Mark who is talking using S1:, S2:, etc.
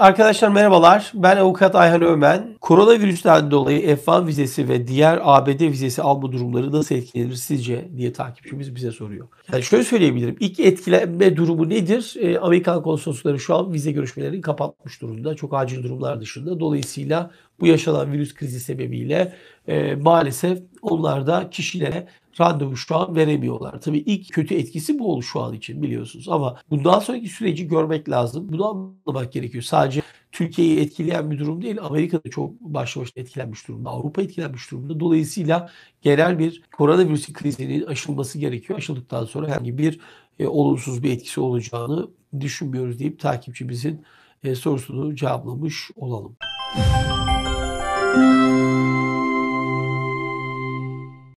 S1: Arkadaşlar merhabalar. Ben avukat Ayhan Ömen. Koronavirüsten dolayı F1 vizesi ve diğer ABD vizesi alma durumları nasıl etkilenir sizce diye takipçimiz bize soruyor. Yani şöyle söyleyebilirim. İlk etkilenme durumu nedir? E, Amerikan konsoloslukları şu an vize görüşmelerini kapatmış durumda. Çok acil durumlar dışında. Dolayısıyla bu yaşanan virüs krizi sebebiyle e, maalesef Onlarda kişilere randevu şu an veremiyorlar. Tabii ilk kötü etkisi bu oldu şu an için biliyorsunuz. Ama bundan sonraki süreci görmek lazım. Bunu anlamak gerekiyor. Sadece Türkiye'yi etkileyen bir durum değil. Amerika'da çok başlı başına etkilenmiş durumda. Avrupa etkilenmiş durumda. Dolayısıyla genel bir koronavirüs krizinin aşılması gerekiyor. Aşıldıktan sonra herhangi bir e, olumsuz bir etkisi olacağını düşünmüyoruz deyip takipçimizin e, sorusunu cevaplamış olalım. Müzik